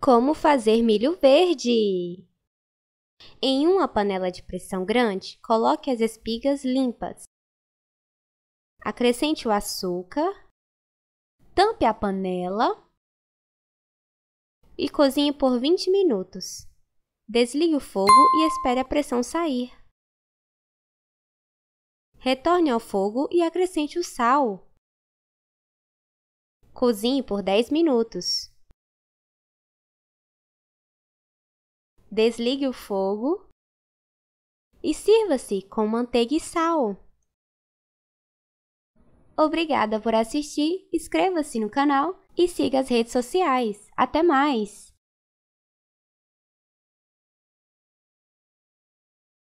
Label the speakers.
Speaker 1: Como fazer milho
Speaker 2: verde? Em uma panela de pressão grande, coloque as espigas limpas. Acrescente o açúcar, tampe a panela e cozinhe por 20 minutos. Desligue o fogo e espere a pressão sair. Retorne ao fogo e acrescente o sal.
Speaker 3: Cozinhe por 10 minutos.
Speaker 2: desligue o fogo e sirva-se com manteiga e sal. Obrigada por assistir, inscreva-se no canal e siga as redes sociais. Até mais!